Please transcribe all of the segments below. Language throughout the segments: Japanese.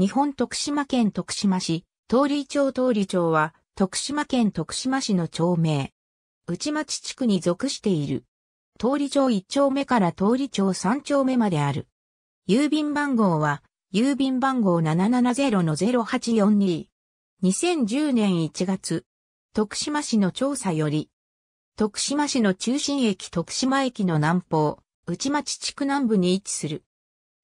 日本徳島県徳島市、通り町通り町は、徳島県徳島市の町名。内町地区に属している。通り町1丁目から通り町3丁目まである。郵便番号は、郵便番号770-0842。2010年1月、徳島市の調査より、徳島市の中心駅徳島駅の南方、内町地区南部に位置する。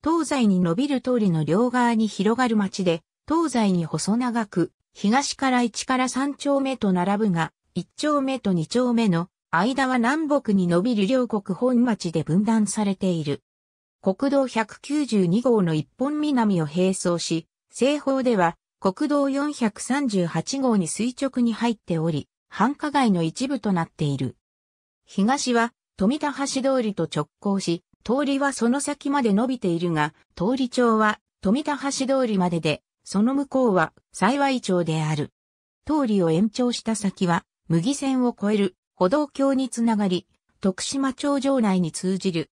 東西に伸びる通りの両側に広がる町で、東西に細長く、東から1から3丁目と並ぶが、1丁目と2丁目の間は南北に伸びる両国本町で分断されている。国道192号の一本南を並走し、西方では国道438号に垂直に入っており、繁華街の一部となっている。東は富田橋通りと直行し、通りはその先まで伸びているが、通り町は富田橋通りまでで、その向こうは幸い町である。通りを延長した先は、麦線を越える歩道橋につながり、徳島町城内に通じる。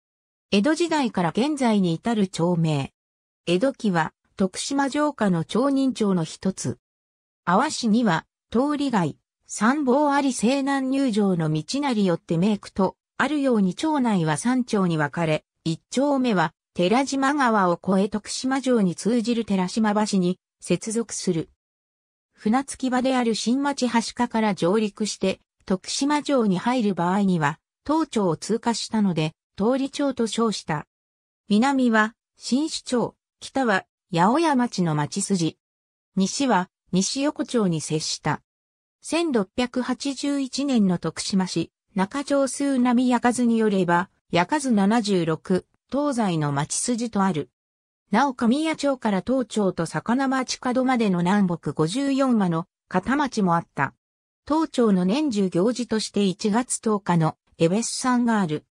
江戸時代から現在に至る町名。江戸期は徳島城下の町人町の一つ。阿波市には通り街、参謀あり西南入城の道なりよって名区とあるように町内は三町に分かれ、一町目は寺島川を越え徳島城に通じる寺島橋に接続する。船着き場である新町橋下から上陸して徳島城に入る場合には、東町を通過したので、通り町と称した。南は新市町、北は八百屋町の町筋。西は西横町に接した。1681年の徳島市、中条数並やかずによれば、やかず76、東西の町筋とある。なお神谷町から東町と魚町角までの南北54間の片町もあった。東町の年中行事として1月10日のエベス山がある。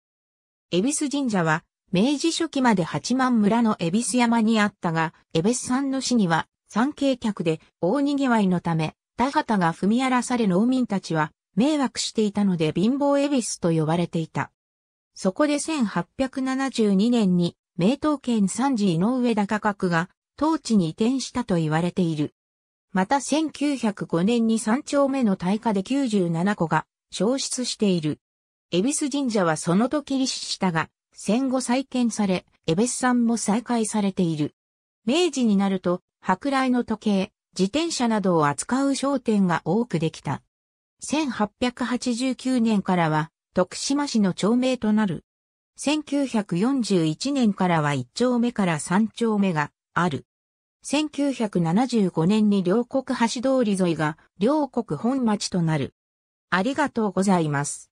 エビス神社は明治初期まで八幡村のエビス山にあったが、エベス山の市には山景客で大賑わいのため、田畑が踏み荒らされ農民たちは迷惑していたので貧乏恵比寿と呼ばれていた。そこで1872年に名刀県三次井上高角が当地に移転したと言われている。また1905年に三丁目の大火で97個が消失している。恵比寿神社はその時立死したが、戦後再建され、恵比寿さんも再開されている。明治になると、舶来の時計、自転車などを扱う商店が多くできた。1889年からは徳島市の町名となる。1941年からは1丁目から3丁目がある。1975年に両国橋通り沿いが両国本町となる。ありがとうございます。